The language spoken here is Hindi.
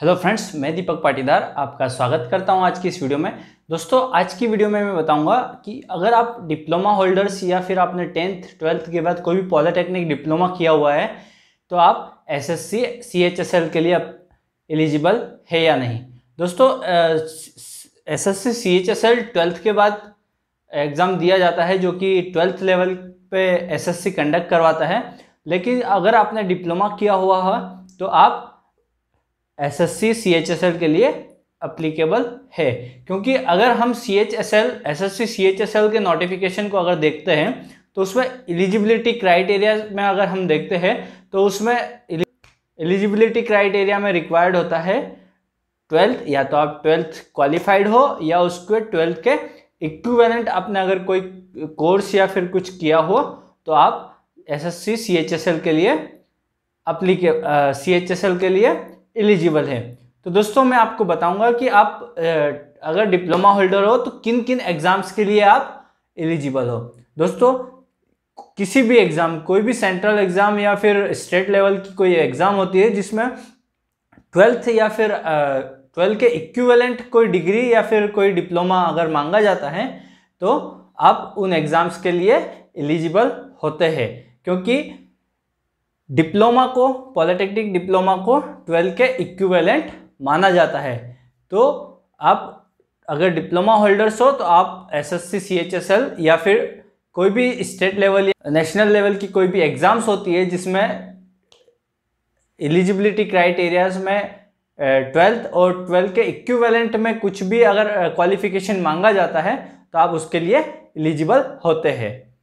हेलो फ्रेंड्स मैं दीपक पाटीदार आपका स्वागत करता हूं आज की इस वीडियो में दोस्तों आज की वीडियो में मैं बताऊंगा कि अगर आप डिप्लोमा होल्डर्स या फिर आपने टेंथ ट्वेल्थ के बाद कोई भी पॉलिटेक्निक डिप्लोमा किया हुआ है तो आप एसएससी सीएचएसएल के लिए एलिजिबल है या नहीं दोस्तों S S C C H twelfth के बाद एग्ज़ाम दिया जाता है जो कि ट्वेल्थ लेवल पे एसएससी कंडक्ट करवाता है लेकिन अगर आपने डिप्लोमा किया हुआ है तो आप एसएससी सीएचएसएल के लिए अप्लीकेबल है क्योंकि अगर हम C H S L S S C C H S L के नोटिफिकेशन को अगर देखते हैं तो उसमें एलिजिबिलिटी क्राइटेरिया में अगर हम देखते हैं तो उसमें एलिजिबिलिटी क्राइटेरिया में रिक्वायर्ड होता है ट्वेल्थ या तो आप ट्वेल्थ क्वालिफाइड हो या उसके ट्वेल्थ के इक्विवेलेंट आपने अगर कोई कोर्स या फिर कुछ किया हो तो आप एसएससी सीएचएसएल के लिए अप्लीके सीएचएसएल के लिए एलिजिबल है तो दोस्तों मैं आपको बताऊंगा कि आप अगर डिप्लोमा होल्डर हो तो किन किन एग्ज़ाम्स के लिए आप एलिजिबल हो दोस्तों किसी भी एग्ज़ाम कोई भी सेंट्रल एग्ज़ाम या फिर स्टेट लेवल की कोई एग्ज़ाम होती है जिसमें ट्वेल्थ या फिर ट्वेल्थ के इक्विवेलेंट कोई डिग्री या फिर कोई डिप्लोमा अगर मांगा जाता है तो आप उन एग्ज़ाम्स के लिए एलिजिबल होते हैं क्योंकि डिप्लोमा को पॉलिटेक्निक डिप्लोमा को ट्वेल्व के इक्विवेलेंट माना जाता है तो आप अगर डिप्लोमा होल्डर्स हो तो आप एसएससी सीएचएसएल या फिर कोई भी स्टेट लेवल या नेशनल लेवल की कोई भी एग्ज़ाम्स होती है जिसमें एलिजिबिलिटी क्राइटेरियाज में ट्वेल्थ और ट्वेल्थ के इक्विवेलेंट में कुछ भी अगर क्वालिफिकेशन मांगा जाता है तो आप उसके लिए एलिजिबल होते हैं